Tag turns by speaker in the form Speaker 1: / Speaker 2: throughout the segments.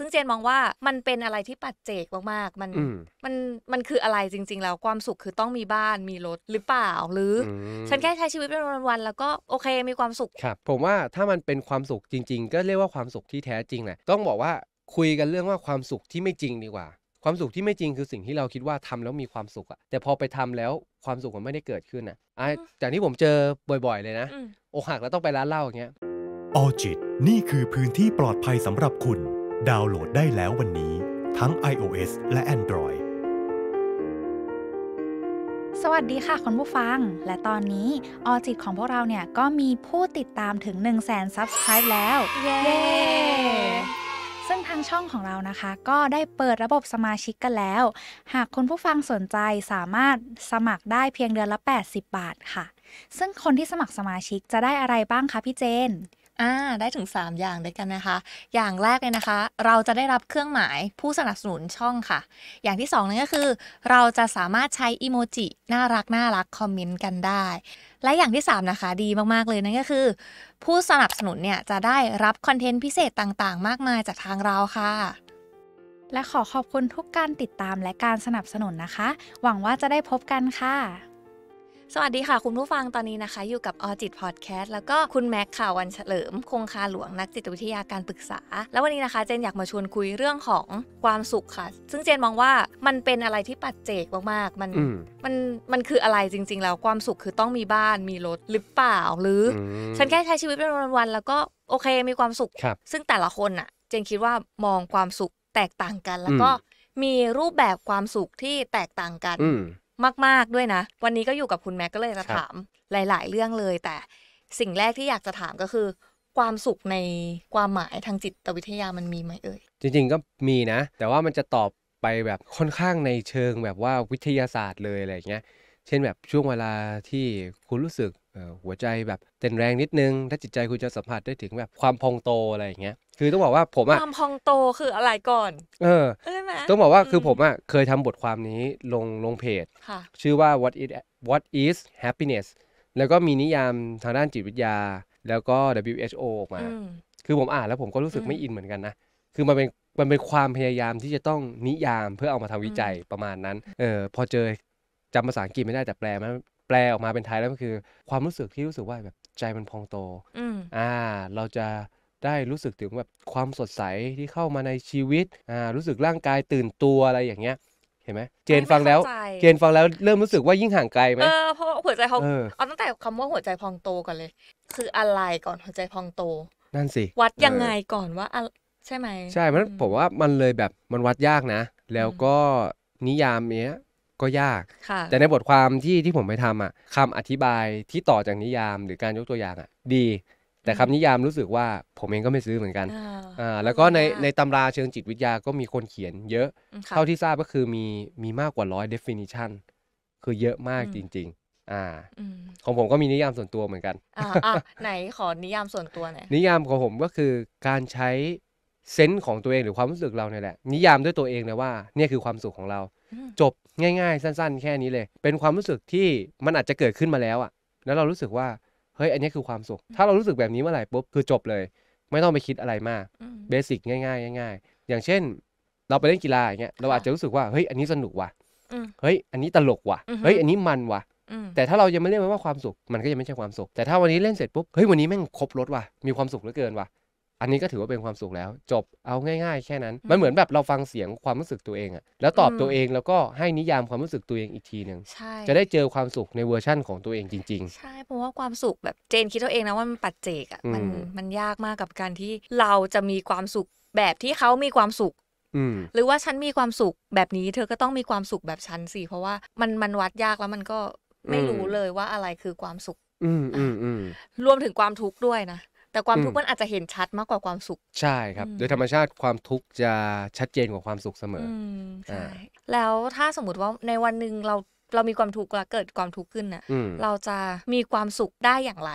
Speaker 1: ซึ่งเจนมองว่ามันเป็นอะไรที่ปัดเจกมากมากมันมันมันคืออะไรจริง ๆ แล้วความสุขคือต้องมีบ้านมีรถหรือเปล่าหรือ ฉันแค่ใช้ชีวิตเป็นวันๆแล้วก็โอเคมีความสุข
Speaker 2: ครับผมว่าถ้ามันเป็นความสุขจริงๆ ก็เรียกว่าความสุขที่แท้จริงแหละต้องบอกว่าคุยกันเรื่องว่าความสุขที่ไม่จริงดีกว่า ความสุขที่ไม่จริงคือสิ่งที่เราคิดว่าทำแล้วมีความสุขอะแต่พอไปทำแล้วความสุขมันไม่ได้เกิดขึ้นอะจากที่ผมเจอบ่อย ๆเลยนะอกหักแล้วต้องไปร้านเหล้าอย่างเงี้ยออจิต นี่คือพื้นที่ปลอดภัยสำหรับคุณดาวน์โหลดได้แล้ววันนี้ทั้ง iOS และ Android
Speaker 1: สวัสดีค่ะคุณผู้ฟัง และตอนนี้ออจิตของพวกเราเนี่ยก็มีผู้ติดตามถึง1 0 0 0 0แสนซับสไคร์แล้ว เย้ ซึ่งทางช่องของเรานะคะ ก็ได้เปิดระบบสมาชิกกันแล้ว หากคุณผู้ฟังสนใจสามารถสมัครได้เพียงเดือนละ 80 บาทค่ะ ซึ่งคนที่สมัครสมาชิกจะได้อะไรบ้างคะ พี่เจนอ่าได้ถึง 3 อย่างด้วยกันนะคะ อย่างแรกเลยนะคะ เราจะได้รับเครื่องหมายผู้สนับสนุนช่องค่ะ อย่างที่2นั่นก็คือ เราจะสามารถใช้อีโมจิน่ารักน่ารักคอมเมนต์กันได้ และอย่างที่ 3 นะคะ ดีมากๆเลยนั่นก็คือ ผู้สนับสนุนเนี่ยจะได้รับคอนเทนต์พิเศษต่างๆมากมายจากทางเราค่ะ และขอขอบคุณทุกการติดตามและการสนับสนุนนะคะ หวังว่าจะได้พบกันค่ะสวัสดีค่ะ คุณผู้ฟังตอนนี้นะคะ อยู่กับออจิตพอดแคสต์แล้วก็คุณแม็กข่าววันเฉลิม คงคาหลวงนักจิตวิทยาการปรึกษา แล้ววันนี้นะคะ เจนอยากมาชวนคุยเรื่องของความสุขค่ะ ซึ่งเจนมองว่ามันเป็นอะไรที่ปัจเจกมากๆมันมันมันคืออะไรจริง ๆ แล้ว ความสุขคือต้องมีบ้าน มีรถหรือเปล่าหรือ ฉันแค่ใช้ชีวิตเป็นวันๆแล้วก็โอเค มีความสุขซึ่งแต่ละคนอะเจนคิดว่ามองความสุข แตกต่างกัน แล้วก็มีรูปแบบความสุขที่แตกต่างกันมาก ๆ ด้วยนะ วันนี้ก็อยู่กับคุณแม็กก็เลยจะถามหลาย ๆ เรื่องเลย แต่สิ่งแรกที่อยากจะถามก็คือ ความสุขในความหมายทางจิตวิทยามันมีไหมเอ่ยจ
Speaker 2: ริงๆก็มีนะ แต่ว่ามันจะตอบไปแบบค่อนข้างในเชิงแบบว่าวิทยาศาสตร์เลยอะไรเงี้ยเช่นแบบช่วงเวลาที่คุณรู้สึกหัวใจแบบเต้นแรงนิดนึง ถ้าจิตใจคุณจะสัมผัสได้ถึงแบบความพองโตอะไรอย่างเงี้ยคือต้องบอกว่าผมอะคว
Speaker 1: ามพองโตคืออะไรก่อน
Speaker 2: เออต้องบอกว่าคือผมอะเคยทำบทความนี้ลงลงเพจชื่อว่า what is what is happiness แล้วก็มีนิยามทางด้านจิตวิทยา แล้วก็ WHO ออกมา คือผมอ่านแล้วผมก็รู้สึกไม่อินเหมือนกันนะ คือมันเป็นมันเป็นความพยายามที่จะต้องนิยามเพื่อเอามาทำวิจัยประมาณนั้น เออพอเจอจำภาษาอังกฤษไม่ได้แต่แปลมาแปลออกมาเป็นไทยแล้วก็คือความรู้สึกที่รู้สึกว่าแบบใจมันพองโตอ่า เราจะได้รู้สึกถึงแบบความสดใส ที่เข้ามาในชีวิตอ่ารู้สึกร่างกายตื่นตัวอะไรอย่างเงี้ยเห็นไหมเจนฟังแล้วเจนฟังแล้วเริ่มรู้สึกว่ายิ่งห่างไกลไหมเออเพ
Speaker 1: ราะหัวใจเขาเออาตั้งแต่คำว่าหัวใจพองโตก่อนเลย คืออะไรก่อนหัวใจพองโต นั่นสิวัดยังไงก่อนว่าอใช่ไหมใช่เพราะผ
Speaker 2: มว่ามันเลยแบบมันวัดยากนะ แล้วก็นิยามเนี้ยก็ยาก แต่ในบทความที่ที่ผมไปทำอ่ะ คำอธิบายที่ต่อจากนิยามหรือการยกตัวอย่างอ่ะ ดี แต่คำนิยามรู้สึกว่าผมเองก็ไม่ซื้อเหมือนกัน อ่า แล้วก็ในในตำราเชิงจิตวิทยาก็มีคนเขียนเยอะ เท่าที่ทราบก็คือมีมีมากกว่าร้อย definition คือเยอะมากจริง ๆ อ่า ของผมก็มีนิยามส่วนตัวเหมือนกัน อ่
Speaker 1: าไหนขอนิยามส่วนตัวหน่อย
Speaker 2: นิยามของผมก็คือการใช้เซนส์ของตัวเองหรือความรู้สึกเราเนี่ยแหละ นิยามด้วยตัวเองเลยว่าเนี่ยคือความสุขของเรา จบง่ายๆสั้นๆ แค่นี้เลย เป็นความรู้สึกที่มันอาจจะเกิดขึ้นมาแล้วอะแล้วเรารู้สึกว่าเฮ้ย อันนี้คือความสุข ถ้าเรารู้สึกแบบนี้เมื่อไหร่ปุ๊บคือจบเลย ไม่ต้องไปคิดอะไรมากเบสิกง่าย ๆ ง่ายๆ อย่างเช่นเราไปเล่นกีฬาอย่างเงี้ยเราอาจจะรู้สึกว่าเฮ้ยอันนี้สนุกว่ะเฮ้ย อันนี้ตลกว่ะเฮ้ยอันนี้มันว่ะ แต่ถ้าเรายังไม่เรียกมันว่าความสุขมันก็ยังไม่ใช่ความสุข แต่ถ้าวันนี้เล่นเสร็จปุ๊บเฮ้ยวันนี้แม่งครบรถว่ะมีความสุขเหลือเกินว่ะอันนี้ก็ถือว่าเป็นความสุขแล้วจบเอาง่ายๆแค่นั้น มันเหมือนแบบเราฟังเสียงความรู้สึกตัวเองอะแล้วตอบตัวเองแล้วก็ให้นิยามความรู้สึกตัวเองอีกทีหนึ่งจะได้เจอความสุขในเวอร์ชั่นของตัวเองจริงๆ ใ
Speaker 1: ช่เพราะว่าความสุขแบบเจนคิดตัวเองนะว่ามันปัจเจกอะมันมันยากมากกับการที่เราจะมีความสุขแบบที่เขามีความสุข หรือว่าฉันมีความสุขแบบนี้เธอก็ต้องมีความสุขแบบฉันสิเพราะว่ามันมันวัดยากแล้วมันก็ไม่รู้เลยว่าอะไรคือความสุข อืมอืมอืมรวมถึงความทุกข์ด้วยนะแต่ความทุกข์มันอาจจะเห็นชัดมากกว่าความสุข
Speaker 2: ใช่ครับ โดยธรรมชาติความทุกข์จะชัดเจนกว่าความสุขเสมอใช่
Speaker 1: แล้วถ้าสมมติว่าในวันหนึ่งเราเรามีความทุกข์ละเกิดความทุกข์ขึ้นนะเราจะมีความสุขได้อย่างไร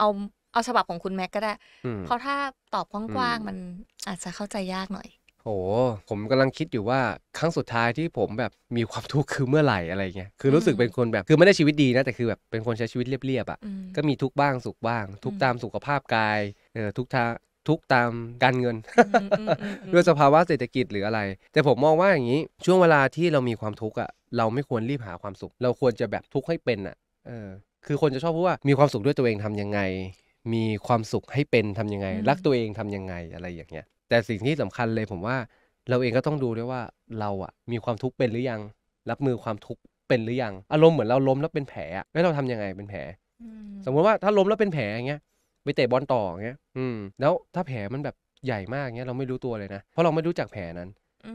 Speaker 1: เอาเอาฉบับของคุณแม็กก็ได้ เพราะถ้าตอบกว้างๆมันอาจจะเข้าใจยากหน่อย
Speaker 2: โอ้ผมกำลังคิดอยู่ว่าครั้งสุดท้ายที่ผมแบบมีความทุกข์คือเมื่อไหร่อะไรเงี้ยคือรู้สึกเป็นคนแบบคือไม่ได้ชีวิตดีนะแต่คือแบบเป็นคนใช้ชีวิตเรียบๆอ่ะก็มีทุกบ้างสุขบ้างทุกตามสุขภาพกายเออทุกท่าทุกตามการเงิน ด้วยสภาวะเศรษฐกิจหรืออะไร แต่ผมมองว่าอย่างนี้ช่วงเวลาที่เรามีความทุกข์อ่ะเราไม่ควรรีบหาความสุข เราควรจะแบบทุกข์ให้เป็นอ่ะเออคือคนจะชอบพูดว่ามีความสุขด้วยตัวเองทํำยังไง มีความสุขให้เป็นทํำยังไงรักตัวเองทํำยังไงอะไรอย่างเงี้ยแต่สิ่งที่สำคัญเลยผมว่าเราเองก็ต้องดูด้วยว่าเราอะมีความทุกข์เป็นหรือยัง รับมือความทุกข์เป็นหรือยังอารมณ์เหมือนเราล้มแล้วเป็นแผลแล้วเราทํำยังไงเป็นแผลสมมติว่าถ้าล้มแล้วเป็นแผลอย่างเงี้ย ไปเตะบอลต่ออย่างเงี้ย อืม แล้วถ้าแผลมันแบบใหญ่มากเงี้ยเราไม่รู้ตัวเลยนะเพราะเราไม่รู้จักแผลนั้น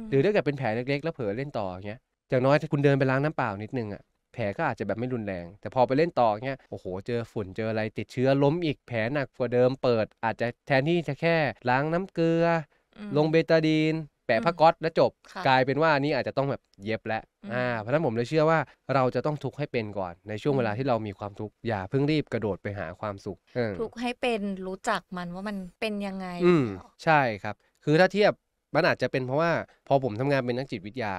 Speaker 2: หรือถ้าเกิดเป็นแผลเล็กๆ แล้วเผลอเล่นต่ออย่างเงี้ยอย่างน้อยคุณเดินไปล้างน้ำเปล่านิดนึงอะแผลก็อาจจะแบบไม่รุนแรง แต่พอไปเล่นต่อเงี้ยโอ้โห เจอฝุ่นเจออะไร ติดเชื้อล้มอีกแผลหนักกว่าเดิมเปิด อาจจะแทนที่จะแค่ ล้างน้ำเกลือ ลงเบตาดีน แปะผ้าก๊อตแล้วจบกลายเป็นว่านี้อาจจะต้องแบบเย็บแล้วอ่าเพราะนั้นผมเลยเชื่อว่าเราจะต้องทุกข์ให้เป็นก่อน ในช่วงเวลาที่เรามีความทุกข์อย่าเพิ่งรีบกระโดดไปหาความสุขทุกข
Speaker 1: ์ให้เป็นรู้จักมันว่ามันเป็นยังไงอื
Speaker 2: มใช่ครับ คือถ้าเทียบมันอาจจะเป็นเพราะว่า พอผมทำงานเป็นนักจิตวิทยา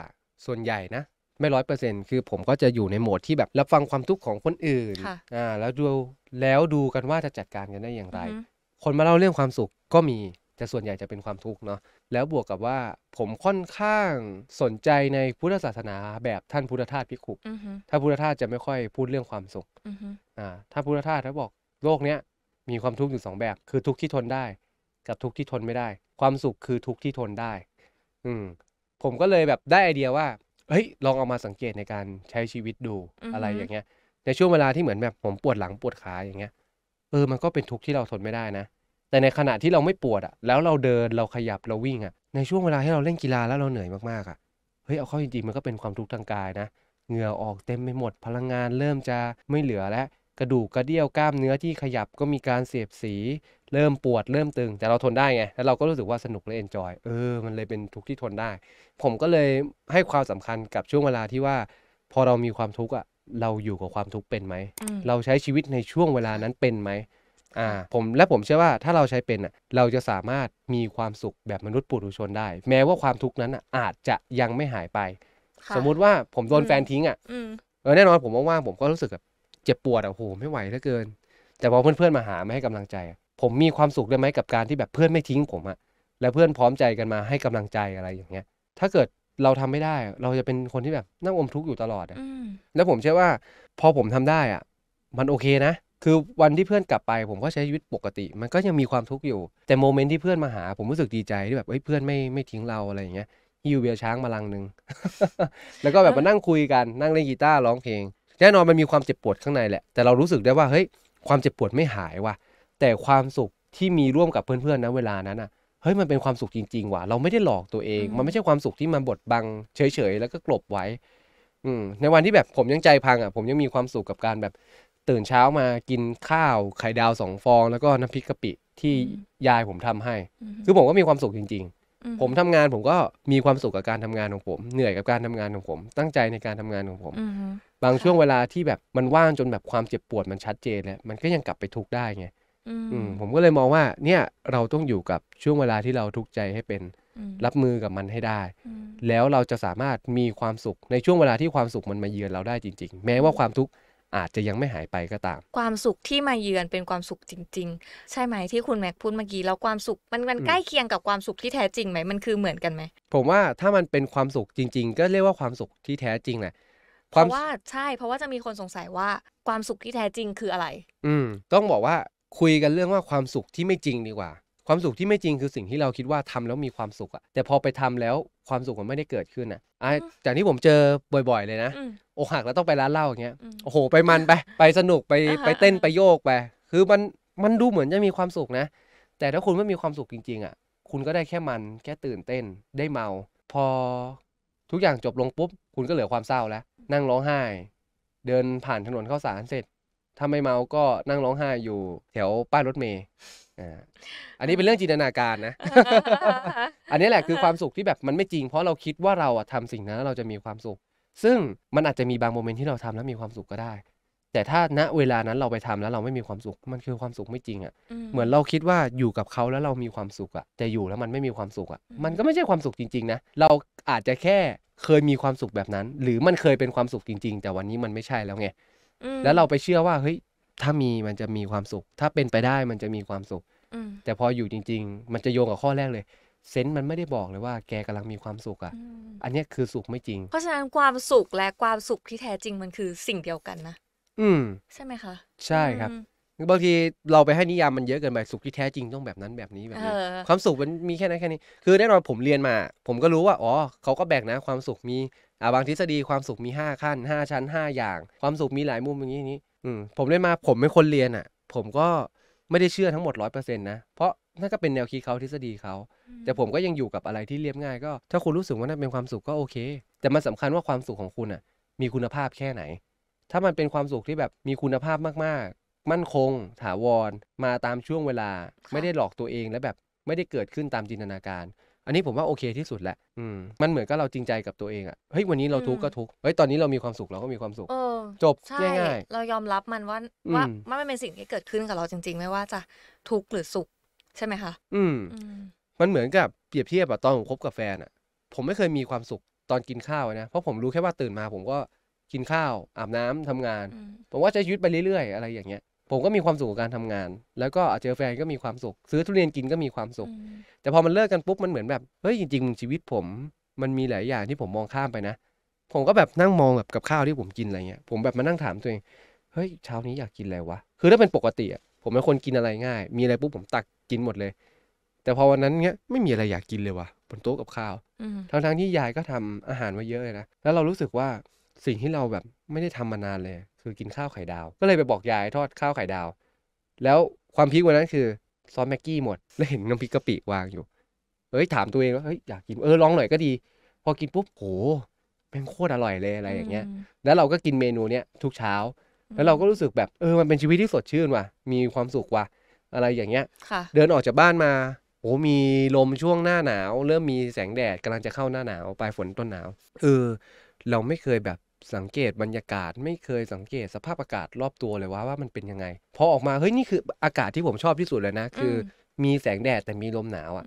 Speaker 2: ส่วนใหญ่นะไม่ร้อยเปอร์เซ็นต์ คือผมก็จะอยู่ใน โหมดที่แบบรับฟังความทุกข์ของคนอื่นค่ะอ่าแล้วดู แล้วดูกันว่าจะจัดการกันได้อย่างไร คนมาเล่าเรื่องความสุขก็มีแต่ส่วนใหญ่จะเป็นความทุกข์เนาะ แล้วบวกกับว่าผมค่อนข้างสนใจในพุทธศาสนา แบบท่านพุทธทาสพิคุอถ้าพุทธทาสจะไม่ค่อยพูดเรื่องความสุขอ่าถ้านพุทธทาสถ้าบอกโลกเนี้ยมีความทุกข์อยู่สองแบบ คือทุกข์ที่ทนได้ กับทุกข์ที่ทนไม่ได้ ความสุขคือทุกข์ที่ทนได้ อืม ผมก็เลยแบบได้ไอเดียว่าเฮ้ยลองเอามาสังเกตในการใช้ชีวิตดูอะไรอย่างเงี้ยในช่วงเวลาที่เหมือนแบบผมปวดหลังปวดขาอย่างเงี้ยเออ มันก็เป็นทุกข์ที่เราทนไม่ได้นะ แต่ในขณะที่เราไม่ปวดอะแล้วเราเดินเราขยับเราวิ่งอะในช่วงเวลาที่เราเล่นกีฬาแล้วเราเหนื่อยมากๆอ่ะเฮ้ยเอาเข้าจริงๆมันก็เป็นความทุกข์ทางกายนะเหงื่อออกเต็มไปหมด พลังงานเริ่มจะไม่เหลือแล้วระดูกกระเดี่ยวกล้ามเนื้อที่ขยับก็มีการเสียบสี เริ่มปวดเริ่มตึง แต่เราทนได้ไงแล้วเราก็รู้สึกว่าสนุกและเอนจอยเออมันเลยเป็นทุกที่ทนได้ ผมก็เลยให้ความสำคัญกับช่วงเวลาที่ว่า พอเรามีความทุกข์อ่ะเราอยู่กับความทุกข์เป็นไหมเราใช้ชีวิตในช่วงเวลานั้นเป็นไหมอ่าผมและผมเชื่อว่าถ้าเราใช้เป็นอ่ะเราจะสามารถมีความสุขแบบมนุษย์ปุถุชนได้ แม้ว่าความทุกข์นั้นอ่ะอาจจะยังไม่หายไป สมมุติว่าผมโดนแฟนทิ้งอ่ะ เออแน่นอน ผมว่างๆผมก็รู้สึกแบบเจ็บปวดอะโหไม่ไหวเหลือเกิน แต่พอเพื่อนๆมาหามาให้กำลังใจ ผมมีความสุขได้ไหมกับการที่แบบเพื่อนไม่ทิ้งผมอะแล้วเพื่อนพร้อมใจกันมาให้กำลังใจอะไรอย่างเงี้ย ถ้าเกิดเราทำไม่ได้ เราจะเป็นคนที่แบบนั่งอมทุกข์อยู่ตลอดอะแล้วผมเชื่อว่า พอผมทำได้อ่ะมันโอเคนะคือวันที่เพื่อนกลับไป ผมก็ใช้ชีวิตปกติ มันก็ยังมีความทุกข์อยู่ แต่โมเมนต์ที่เพื่อนมาหา ผมรู้สึกดีใจที่แบบเฮ้ยเพื่อนไม่ไม่ทิ้งเราอะไรอย่างเงี้ยฮิวเบียช้างมาลังหนึ่งแล้วก็แบบมานั่งคุยกันนั่งเล่นกีตาร์ร้องเพลงแน่นอนมันมีความเจ็บปวดข้างในแหละ แต่เรารู้สึกได้ว่าเฮ้ยความเจ็บปวดไม่หายว่ะ แต่ความสุขที่มีร่วมกับเพื่อนๆนะเวลานั้นอ่ะ เฮ้ยมันเป็นความสุขจริง ๆ ว่ะเราไม่ได้หลอกตัวเอง มันไม่ใช่ความสุขที่มันบดบัง เฉยๆ แล้วก็กลบไว้ อืมในวันที่แบบผมยังใจพังอ่ะ ผมยังมีความสุขกับการแบบตื่นเช้ามากินข้าว ไข่ดาวสองฟอง แล้วก็น้ำพริกกะปิที่ยายผมทำให้ คือผมก็มีความสุขจริง ๆ ผมทำงานผมก็มีความสุขกับการทำงานของผมเหนื่อยกับการทำงานของผมตั้งใจในการทำงานของผมบางช่วงเวลาที่แบบมันว่างจนแบบความเจ็บปวดมันชัดเจนแล้วมันก็ยังกลับไปทุกได้ไงผมก็เลยมองว่า เนี่ยเราต้องอยู่กับช่วงเวลาที่เราทุกใจให้เป็นรับมือกับมันให้ได้ แล้วเราจะสามารถมีความสุข ในช่วงเวลาที่ความสุขมันมาเยือนเราได้จริงๆ แม้ว่าความทุกข์อาจจะยังไม่หายไปก็ตาม
Speaker 1: ความสุขที่มาเยือนเป็นความสุขจริง ๆ ใช่ไหมที่คุณแม็กพูดเมื่อกี้แล้วความสุขมันมันใกล้เคียงกับความสุขที่แท้จริงไหมมันคือเหมือนกันไหม
Speaker 2: ผมว่าถ้ามันเป็นความสุขจริงๆ ก็เรียกว่าความสุขที่แท้จริงแหละเพราะว่า
Speaker 1: ใช่ เพราะว่าจะมีคนสงสัยว่าความสุขที่แท้จริงคืออะไร
Speaker 2: อืมต้องบอกว่าคุยกันเรื่องว่าความสุขที่ไม่จริงดีกว่า ความสุขที่ไม่จริงคือสิ่งที่เราคิดว่าทำแล้วมีความสุขอะแต่พอไปทำแล้วความสุขมันไม่ได้เกิดขึ้นอะอ่จากที่ผมเจอบ่อย ๆเลยนะอกหักแล้วต้องไปร้านเหล้าอย่างเงี้ยโอ้โห ไปมันไป ไปสนุกไปไปเต้นไปโยกไปคือมันมันดูเหมือนจะมีความสุขนะ แต่ถ้าคุณไม่มีความสุขจริงๆ อ่ะ คุณก็ได้แค่มันแค่ตื่นเต้นได้เมา พอทุกอย่างจบลงปุ๊บคุณก็เหลือความเศร้าแล้วนั่งร้องไห้เดินผ่านถนนเข้าสารเสร็จถ้าไม่เมาก็นั่งร้องไห้อยู่ แถวป้ายรถเมย์อันนี้เป็นเรื่องจินตนาการนะ อันนี้แหละคือความสุขที่แบบมันไม่จริง เพราะเราคิดว่าเราอะทำสิ่งนั้นเราจะมีความสุข ซึ่งมันอาจจะมีบางโมเมนต์ที่เราทำแล้วมีความสุขก็ได้ แต่ถ้าณเวลานั้นเราไปทำแล้วเราไม่มีความสุขมันคือความสุขไม่จริงอะเหมือนเราคิดว่าอยู่กับเขาแล้วเรามีความสุขอะแต่อยู่แล้วมันไม่มีความสุขอะมันก็ไม่ใช่ความสุขจริงๆนะเราอาจจะแค่เคยมีความสุขแบบนั้นหรือมันเคยเป็นความสุขจริง ๆ แต่วันนี้มันไม่ใช่แล้วไงแล้วเราไปเชื่อว่าเฮ้ย ถ้ามีมันจะมีความสุข ถ้าเป็นไปได้มันจะมีความสุขแต่พออยู่จริง ๆ มันจะโยงกับข้อแรกเลยเซนต์มันไม่ได้บอกเลยว่าแกกำลังมีความสุขอ่ะ อันนี้คือสุขไม่จริงเพราะ
Speaker 1: ฉะนั้นความสุขและความสุขที่แท้จริงมันคือสิ่งเดียวกันนะอืมใช่ไหมคะ
Speaker 2: ใช่ครับบางทีเราไปให้นิยามมันเยอะเกินไปสุขที่แท้จริงต้องแบบนั้นแบบนี้แบบนี้ความสุขมันมีแค่นั้นแค่นี้ คือแน่นอนผมเรียนมา ผมก็รู้ว่าอ๋อเขาก็แบ่งนะความสุขมีอ่าบางทฤษฎีความสุขมี5ขั้น5ชั้น5อย่างความสุขมีหลายมุมอย่างนี้นี้ อืมผมเรียนมา ผมเป็นคนเรียนอ่ะ ผมก็ไม่ได้เชื่อทั้งหมดร้อยเปอร์เซ็นต์นะเพราะนั่นก็เป็นแนวคิดเขาทฤษฎีเขาแต่ผมก็ยังอยู่กับอะไรที่เรียบง่าย ก็ถ้าคุณรู้สึกว่านั่นเป็นความสุขก็โอเค แต่มันสาคัญว่าความสุขของคุณอ่ะ มีคุณภาพแค่ไหน ถ้ามันเป็นความสุขที่แบบมีคุณภาพมากมั่นคงถาวรมาตามช่วงเวลา ไม่ได้หลอกตัวเองและแบบไม่ได้เกิดขึ้นตามจินตนาการ อันนี้ผมว่าโอเคที่สุดแหละอืมมันเหมือนกับเราจริงใจกับตัวเองอะเฮ้ยวันนี้เราทุกข์ก็ทุกข์เฮ้ยตอนนี้เรามีความสุขเราก็มีความสุขอ
Speaker 1: อจบง่ายๆเรายอมรับมันว่ามว่าั่ไม่เป็นสิ่งที่เกิดขึ้นกับเราจริงๆ ไม่ว่าจะทุกข์หรือสุขใช่ไหมคะ
Speaker 2: อืมมันเหมือนกับเปรียบเทียบอะตอนผมคบกับแฟนอะผมไม่เคยมีความสุขตอนกินข้าวนะเพราะผมรู้แค่ว่าตื่นมาผมก็กินข้าว อาบน้ำทำงานผมว่าใช้ชีวิตไปเรื่อยๆ อะไรอย่างเงี้ยผมก็มีความสุขกับการทำงาน แล้วก็เจอแฟนก็มีความสุข ซื้อทุเรียนกินก็มีความสุข แต่พอมันเลิกกันปุ๊บ มันเหมือนแบบเฮ้ย จริงๆชีวิตผมมันมีหลายอย่างที่ผมมองข้ามไปนะ ผมก็แบบนั่งมองแบบกับข้าวที่ผมกินอะไรเงี้ยผมแบบมานั่งถามตัวเอง เฮ้ยเช้านี้อยากกินอะไรวะคือถ้าเป็นปกติอ่ะผมเป็นคนกินอะไรง่ายมีอะไรปุ๊บผมตักกินหมดเลย แต่พอวันนั้นเงี้ยไม่มีอะไรอยากกินเลยวะบนโต๊ะกับข้าวทั้งทั้งที่ยายก็ทำอาหารมาเยอะเลยนะแล้วเรารู้สึกว่าสิ่งที่เราแบบไม่ได้ทำมานานเลยคือกินข้าวไข่ดาว ก็เลยไปบอกยายทอด ข้าวไข่ดาว แล้วความพีควันนั้นคือซอสแม็กกี้หมดแล้วเห็นน้ำพริกกะปิวางอยู่เฮ้ยถามตัวเองว่าเฮ้ยอยากกินเออลองหน่อยก็ดี พอกินปุ๊บโหแม่งโคตรอร่อยเลยอะไรอย่างเงี้ย แล้วเราก็กินเมนูเนี้ยทุกเช้า แล้วเราก็รู้สึกแบบเออ มันเป็นชีวิตที่สดชื่นว่ะมีความสุขว่ะอะไรอย่างเงี้ยเดินออกจากบ้านมาโอ้มีลมช่วงหน้าหนาวเริ่มมีแสงแดดกำลังจะเข้าหน้าหนาวปลายฝนต้นหนาวเออเราไม่เคยแบบสังเกตบรรยากาศไม่เคยสังเกตสภาพอากาศรอบตัวเลยว่าว่ามันเป็นยังไง พอออกมาเฮ้ยนี่คืออากาศที่ผมชอบที่สุดเลยนะ คือมีแสงแดดแต่มีลมหนาวอ่ะ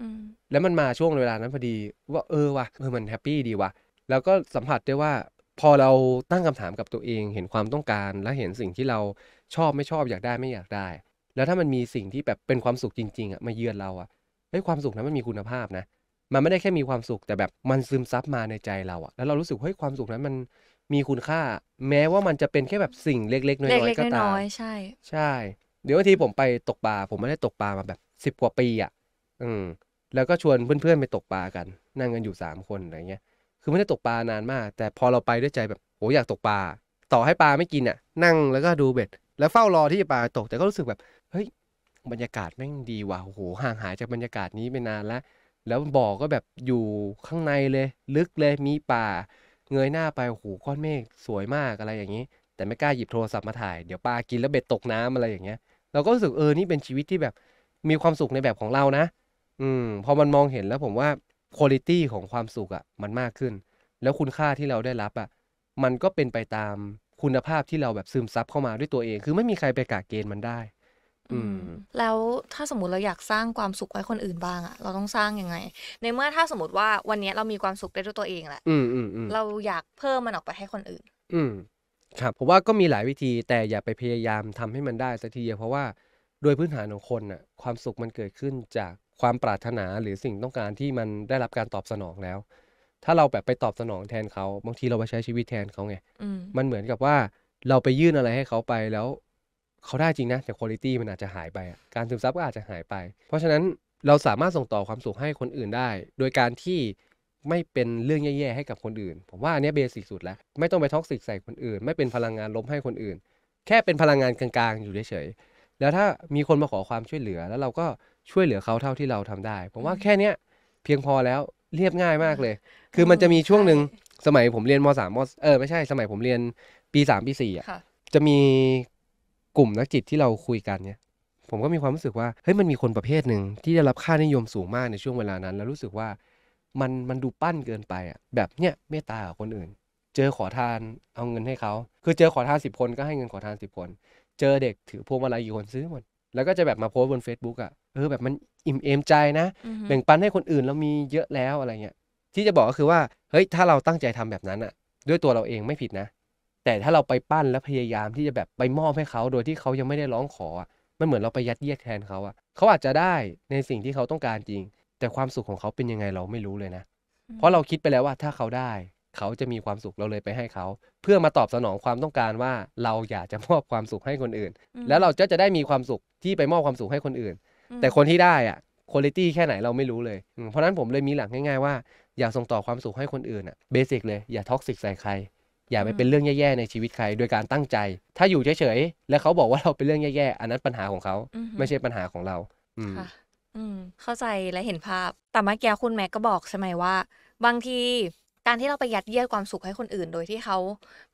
Speaker 2: แล้วมันมาช่วงเวลานั้นพอดีว่าเออว่ะเออมันแฮปปี้ดีว่ะแล้วก็สัมผัสได้ว่า พอเราตั้งคำถามกับตัวเองเห็นความต้องการและเห็นสิ่งที่เราชอบไม่ชอบอยากได้ไม่อยากได้ แล้วถ้ามันมีสิ่งที่แบบเป็นความสุขจริงๆ อ่ะมาเยือนเราอ่ะเฮ้ยความสุขนั้นมันมีคุณภาพนะ มันไม่ได้แค่มีความสุขแต่แบบมันซึมซับมาในใจเราอ่ะแล้วเรารู้สึกเฮ้ยความสุขนั้นมันมีคุณค่าแม้ว่ามันจะเป็นแค่แบบสิ่งเล็กๆน้อยๆก็ตามใช่ ใช่ เดี๋ยวบางทีผมไปตกปลาผมไม่ได้ตกปลามา แบบสิบกว่าปีอ่ะอืมแล้วก็ชวนเพื่อนๆ ไปตกปลากัน นั่งกันอยู่สามคนอะไรเงี้ยคือไม่ได้ตกปลานานมาก แต่พอเราไปด้วยใจแบบโหอยากตกปลาต่อให้ปลาไม่กินอ่ะนั่งแล้วก็ดูเบ็ด แล้วเฝ้ารอที่จะปลาตกแต่ก็รู้สึกแบบ เฮ้ย บรรยากาศแม่งดีว่ะโหห่างหายจากบรรยากาศนี้ไปนานแล้ว แล้วบ่อก็แบบอยู่ข้างในเลย ลึกเลยมีป่าเงยหน้าไปโอ้โหก้อนเมฆสวยมากอะไรอย่างนี้ แต่ไม่กล้าหยิบโทรศัพท์มาถ่ายเดี๋ยวปลากินแล้วเบ็ดตกน้ำอะไรอย่างเงี้ยเราก็รู้สึกเออนี่เป็นชีวิตที่แบบมีความสุขในแบบของเรานะ อืม พอมันมองเห็นแล้วผมว่าคุณภาพของความสุขอะ่ะ มันมากขึ้น แล้วคุณค่าที่เราได้รับอะ่ะ มันก็เป็นไปตามคุณภาพที่เราแบบซึมซับเข้ามาด้วยตัวเอง คือไม่มีใครไปกกเกณฑ์มันได้
Speaker 1: แล้วถ้าสมมติเราอยากสร้างความสุขให้คนอื่นบ้างอะเราต้องสร้างยังไง ในเมื่อถ้าสมมติว่าวันนี้เรามีความสุขได้ด้วยตัวเองแหละเราอยากเพิ่มมันออกไปให้คนอื่น
Speaker 2: อืครับผมว่าก็มีหลายวิธีแต่อย่าไปพยายามทำให้มันได้สักทีเพราะว่า โดยพื้นฐานของคนอะความสุขมันเกิดขึ้นจากความปรารถนาหรือสิ่งต้องการที่มันได้รับการตอบสนองแล้ว ถ้าเราแบบไปตอบสนองแทนเขา บางทีเราไปใช้ชีวิตแทนเขาไงมันเหมือนกับว่าเราไปยื่นอะไรให้เขาไปแล้วเขาได้จริงนะแต่คุณภาพมันอาจจะหายไปการซึมซับก็อาจจะหายไป เพราะฉะนั้นเราสามารถส่งต่อความสุขให้คนอื่นได้ โดยการที่ไม่เป็นเรื่องแย่ๆให้กับคนอื่น ผมว่าอันนี้เบสิกสุดแล้ว ไม่ต้องไปท็อกซิกใส่คนอื่น ไม่เป็นพลังงานลบให้คนอื่น แค่เป็นพลังงานกลางๆ อยู่เฉยๆแล้วถ้ามีคนมาขอความช่วยเหลือแล้วเราก็ช่วยเหลือเขาเท่าที่เราทำได้ผมว่าแค่เนี้ยเพียงพอแล้วเรียบง่ายมากเลย คือมันจะมีช่วงหนึ่งสมัยผมเรียนมสามมเออไม่ใช่สมัยผมเรียนปีสามปีสี่อ่ะจะมีกลุ่มนักจิตที่เราคุยกันเนี่ย ผมก็มีความรู้สึกว่าเฮ้ยมันมีคนประเภทหนึ่ง ที่ได้รับค่านิยมสูงมากในช่วงเวลานั้น แล้วรู้สึกว่ามันมันดูปั้นเกินไปอ่ะแบบเนี้ยเมตตาคนอื่น เจอขอทานเอาเงินให้เขา คือเจอขอทานสิบคนก็ให้เงินขอทานสิบคน เจอเด็กถือพวงมาลัยอยู่คนซื้อหมดแล้วก็จะแบบมาโพสบน Facebook อ่ะเออแบบมันอิ่มเอมใจนะแบ่งปันให้คนอื่นแล้วมีเยอะแล้วอะไรเงี้ยที่จะบอกก็คือว่าเฮ้ยถ้าเราตั้งใจทำแบบนั้นอ่ะด้วยตัวเราเองไม่ผิดนะแต่ถ้าเราไปปั้นและพยายามที่จะแบบไปมอบให้เขาโดยที่เขายังไม่ได้ร้องขอ มันเหมือนเราไปยัดเยียดแทนเขาอะเขาอาจจะได้ในสิ่งที่เขาต้องการจริง แต่ความสุขของเขาเป็นยังไงเราไม่รู้เลยนะ เพราะเราคิดไปแล้วว่าถ้าเขาได้เขาจะมีความสุขเราเลยไปให้เขา เพื่อมาตอบสนองความต้องการว่าเราอยากจะมอบความสุขให้คนอื่น แล้วเราจะจะได้มีความสุขที่ไปมอบความสุขให้คนอื่น แต่คนที่ได้อะคุณลิตี้แค่ไหนเราไม่รู้เลย เพราะนั้นผมเลยมีหลักง่ายๆ ว่าอยากส่งต่อความสุขให้คนอื่นอะเบสิกเลยอย่าท็อกซิกใส่ใครอย่าไปเป็นเรื่องแย่ ๆ ในชีวิตใคร โดยการตั้งใจ ถ้าอยู่เฉยๆ แล้วเขาบอกว่าเราเป็นเรื่องแย่ๆ อันนั้นปัญหาของเขา ไม่ใช่ปัญหาของเรา ค่ะ
Speaker 1: อืมเข้าใจและเห็นภาพ แต่เมื่อกี้คุณแม็กก็บอกใช่ไหมว่า บางทีการที่เราไปยัดเยียดความสุขให้คนอื่นโดยที่เขา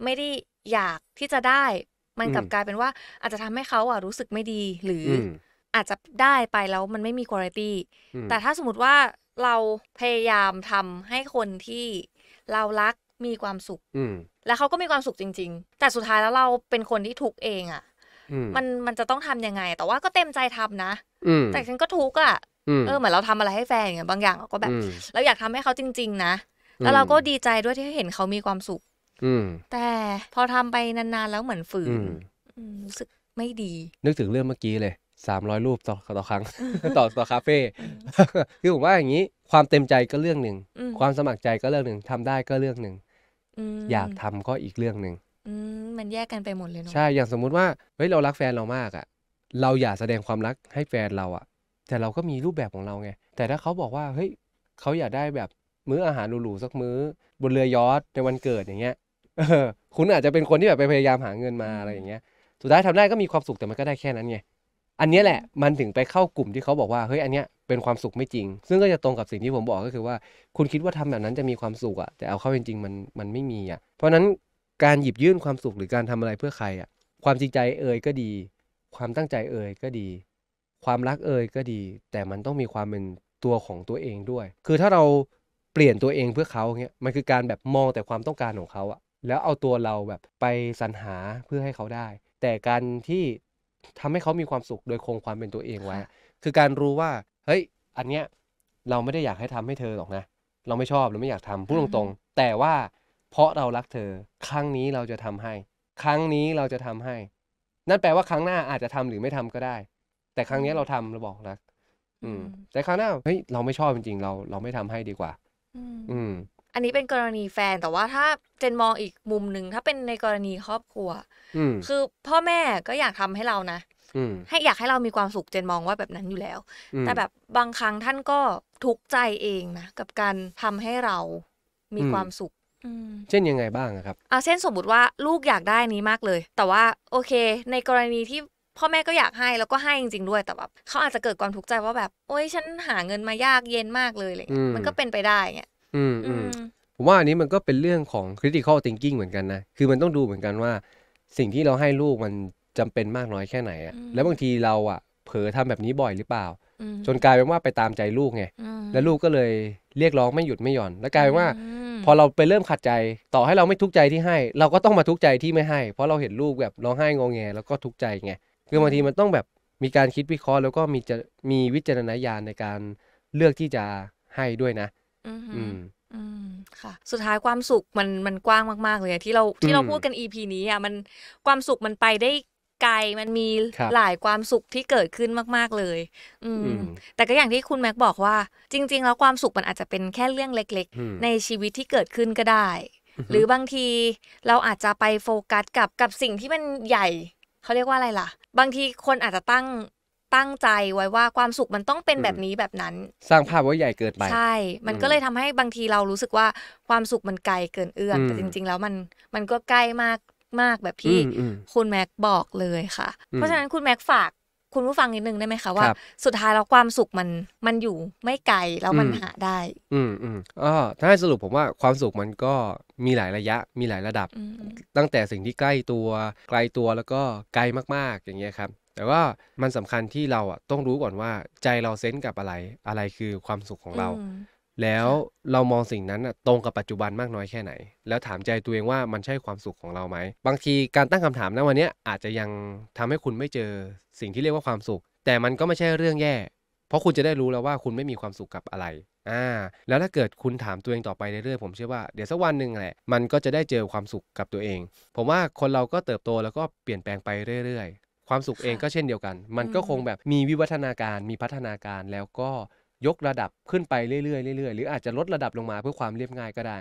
Speaker 1: ไม่ได้อยากที่จะได้ มันกลับกลายเป็นว่า อาจจะทำให้เขาอ่ะรู้สึกไม่ดี หรือ อาจจะได้ไปแล้วมันไม่มีคุณภาพแต่ถ้าสมมติว่าเราพยายามทำให้คนที่เรารักมีความสุขแล้วเขาก็มีความสุขจริง ๆ แต่สุดท้ายแล้วเราเป็นคนที่ทุกเองอะ่ะมันมันจะต้องทํำยังไง แต่ว่าก็เต็มใจทำนะ แต่ฉันก็ทุกอะ่ะ เออเหมือนเราทำอะไรให้แฟนอย่างเงี้ยบางอย่างเราก็แบบเราอยากทำให้เขาจริงๆ นะ แล้วเราก็ดีใจด้วยที่เห็นเขามีความสุข แต่พอทำไปนานๆแล้วเหมือนฝืนรู้สึกไม่ดี
Speaker 2: นึกถึงเรื่องเมื่อกี้เลย สามร้อยรูปต่อต่อครั้งต่อต่อคาเฟ่คือผมว่าอย่างนี้ ความเต็มใจก็เรื่องหนึ่ง ความสมัครใจก็เรื่องหนึ่งทำได้ก็เรื่องหนึ่งอยากทำก็อีกเรื่องหนึ่ง
Speaker 1: มันแยกกันไปหมดเลยเนาะใช่
Speaker 2: อย่างสมมุติว่า เฮ้ยเรารักแฟนเรามากอะเราอยากแสดงความรักให้แฟนเราอะแต่เราก็มีรูปแบบของเราไง แต่ถ้าเขาบอกว่า เฮ้ยเขาอยากได้แบบมื้ออาหารหรูๆสักมื้อ บนเรือยอทในวันเกิดอย่างเงี้ยคุณอาจจะเป็นคนที่แบบไปพยายามหาเงินมาอะไรอย่างเงี้ยสุดท้ายทำได้ก็มีความสุขแต่มันก็ได้แค่นั้นไงอันนี้แหละมันถึงไปเข้ากลุ่มที่เขาบอกว่าเฮ้ยอันเนี้ยเป็นความสุขไม่จริง ซึ่งก็จะตรงกับสิ่งที่ผมบอกก็คือว่า คุณคิดว่าทำแบบนั้นจะมีความสุขอะแต่เอาเข้าจริงๆมันมันไม่มีอะ เพราะนั้นการหยิบยื่นความสุขหรือการทำอะไรเพื่อใครอะความจริงใจเอ่ยก็ดี ความตั้งใจเอ่ยก็ดี ความรักเอ่ยก็ดี แต่มันต้องมีความเป็นตัวของตัวเองด้วย คือถ้าเราเปลี่ยนตัวเองเพื่อเขาเงี้ยมันคือการแบบมองแต่ความต้องการของเขาอะแล้วเอาตัวเราแบบไปสรรหาเพื่อให้เขาได้ แต่การที่ทำให้เขามีความสุขโดยคงความเป็นตัวเองไว้คือการรู้ว่าเฮ้ย อันเนี้ยเราไม่ได้อยากให้ทำให้เธอหรอกนะ เราไม่ชอบเราไม่อยากทำพูดตรงๆ แต่ว่าเพราะเรารักเธอ ครั้งนี้เราจะทำให้ ครั้งนี้เราจะทำให้ นั่นแปลว่าครั้งหน้าอาจจะทำหรือไม่ทำก็ได้ แต่ครั้งนี้เราทำเราบอกรัก อืม แต่ครั้งหน้าเฮ้ยเราไม่ชอบจริงๆเราเราไม่ทำให้ดีกว่า
Speaker 1: อืม อันนี้เป็นกรณีแฟนแต่ว่าถ้าเจนมองอีกมุมหนึ่งถ้าเป็นในกรณีครอบครัวคือพ่อแม่ก็อยากทำให้เรานะให้อยากให้เรามีความสุขเจนมองว่าแบบนั้นอยู่แล้ว แต่แบบบางครั้งท่านก็ทุกข์ใจเองนะกับการทำให้เรามีความสุข
Speaker 2: เช่นยังไงบ้างครับ
Speaker 1: เอาเช่นสมมติว่าลูกอยากได้นี้มากเลย แต่ว่าโอเค ในกรณีที่พ่อแม่ก็อยากให้แล้วก็ให้จริงๆด้วย แต่แบบเขาอาจจะเกิดความทุกข์ใจว่าแบบ โอ้ยฉันหาเงินมายากเย็นมากเลยอะไรเลยมันก็เป็นไปได้เนี่ย
Speaker 2: อืมอืมผมว่าอันนี้มันก็เป็นเรื่องของ critical thinking เหมือนกันนะคือมันต้องดูเหมือนกันว่าสิ่งที่เราให้ลูกมันจำเป็นมากน้อยแค่ไหนอะแล้วบางทีเราอะเผลอทำแบบนี้บ่อยหรือเปล่า จนกลายเป็นว่าไปตามใจลูกไง แล้วลูกก็เลยเรียกร้องไม่หยุดไม่หย่อน แล้วกลายเป็นว่า พอเราไปเริ่มขัดใจต่อให้เราไม่ทุกใจที่ให้ เราก็ต้องมาทุกใจที่ไม่ให้ เพราะเราเห็นลูกแบบร้องไห้งอแงแล้วก็ทุกใจไง คือบางทีมันต้องแบบมีการคิดวิเคราะห์แล้วก็มีจะมีวิจารณญาณในการเลือกที่จะให้ด้วยนะ
Speaker 1: อืมอค่ะ สุดท้ายความสุขมันมันกว้างมากๆเลยที่เราที่เราพูดกัน EP นี้อ่ะมันความสุขมันไปได้ไกลมันมีหลายความสุขที่เกิดขึ้นมาก ๆเลย อืมแต่ก็อย่างที่คุณแม็กบอกว่า จริงๆแล้วความสุขมันอาจจะเป็นแค่เรื่องเล็กๆ ในชีวิตที่เกิดขึ้นก็ได้ หรือบางทีเราอาจจะไปโฟกัสกับกับสิ่งที่มันใหญ่เขาเรียกว่าอะไรล่ะ บางทีคนอาจจะตั้งตั้งใจไว้ว่าความสุขมันต้องเป็นแบบนี้แบบนั้น
Speaker 2: สร้างภาพว่าใหญ่เกินไปใช่มันก็เลยท
Speaker 1: ำให้บางทีเรารู้สึกว่าความสุขมันไกลเกินเอื้อมแต่จริง ๆ แล้วมันมันก็ใกล้มากมากแบบที่คุณแม็กบอกเลยค่ะเพราะฉะนั้นคุณแม็กฝากคุณผู้ฟังนิดนึงได้ไหมคะว่า สุดท้ายแล้วความสุขมันมันอยู่ไม่ไกลแล้วมันหาได้
Speaker 2: อืมอืมอ๋อถ้าให้สรุปผมว่าความสุขมันก็มีหลายระยะมีหลายระดับ ตั้งแต่สิ่งที่ใกล้ตัวไกลตัวแล้วก็ไกลมากๆอย่างเงี้ยครับ แต่ว่ามันสำคัญที่เราอ่ะต้องรู้ก่อนว่า ใจเราเซนกับอะไรอะไรคือความสุขของเราแล้วเรามองสิ่งนั้นตรงกับปัจจุบันมากน้อยแค่ไหน แล้วถามใจตัวเองว่ามันใช่ความสุขของเราไหม บางทีการตั้งคำถามะวันนี้อาจจะยังทำให้คุณไม่เจอสิ่งที่เรียกว่าความสุข แต่มันก็ไม่ใช่เรื่องแย่ เพราะคุณจะได้รู้แล้วว่าคุณไม่มีความสุขกับอะไรอ่าแล้วถ้าเกิดคุณถามตัวเองต่อไปเรื่อยๆ ผมเชื่อว่า เดี๋ยวสักวันหนึ่งแหละ มันก็จะได้เจอความสุขกับตัวเอง ผมว่าคนเราก็เติบโตแล้วก็เปลี่ยนแปลงไปเรื่อย ๆ ความสุขเองก็เช่นเดียวกัน มันก็คงแบบมีวิวัฒนาการ มีพัฒนาการ แล้วก็ยกระดับขึ้นไปเรื่อยๆเรื่อยๆหรืออาจจะลดระดับลงมา เพื่อความเรียบง่ายก็ได้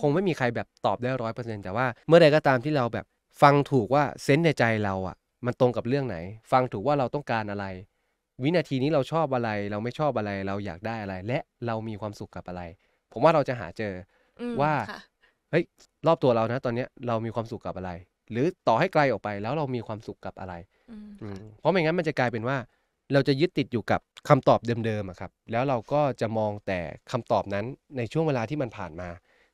Speaker 2: คงไม่มีใครแบบตอบได้ร้อยเปอร์เซ็นต์แต่ว่าเมื่อใดก็ตามที่เราแบบ ฟังถูกว่าเซนในใจเราอ่ะมันตรงกับเรื่องไหน ฟังถูกว่าเราต้องการอะไร วินาทีนี้เราชอบอะไร เราไม่ชอบอะไรเราอยากได้อะไร และเรามีความสุขกับอะไร ผมว่าเราจะหาเจอว่าเฮ้ยรอบตัวเรานะตอนเนี้ยเรามีความสุขกับอะไร หรือต่อให้ไกลออกไปแล้วเรามีความสุขกับอะไรเพราะไม่งั้นมันจะกลายเป็นว่าเราจะยึดติดอยู่กับคำตอบเดิมๆครับ แล้วเราก็จะมองแต่คำตอบนั้นในช่วงเวลาที่มันผ่านมา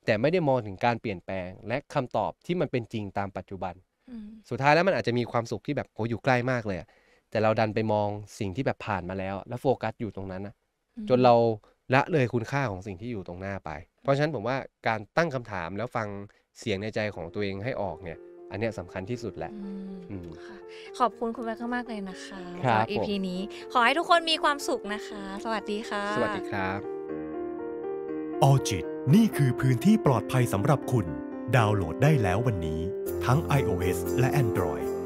Speaker 2: แต่ไม่ได้มองถึงการเปลี่ยนแปลง และคำตอบที่มันเป็นจริงตามปัจจุบัน สุดท้ายแล้วมันอาจจะมีความสุขที่แบบโหอยู่ใกล้มากเลย แต่เราดันไปมองสิ่งที่แบบผ่านมาแล้ว แล้วโฟกัสอยู่ตรงนั้นนะ จนเราละเลยคุณค่าของสิ่งที่อยู่ตรงหน้าไป เพราะฉะนั้นผมว่าการตั้งคำถามแล้วฟังเสียงในใจของตัวเองให้ออกเนี่ยอันนี้สำคัญที่สุดแหละอ
Speaker 1: ขอบคุณคุณแม่มากเลยนะคะครับสี EP นี้ ขอให้ทุกคนมีความสุขนะคะ สวัสดีค่ะ สวัสดี
Speaker 2: ครับ ออจิต นี่คือพื้นที่ปลอดภัยสำหรับคุณ ดาวน์โหลดได้แล้ววันนี้ ทั้ง iOS และ Android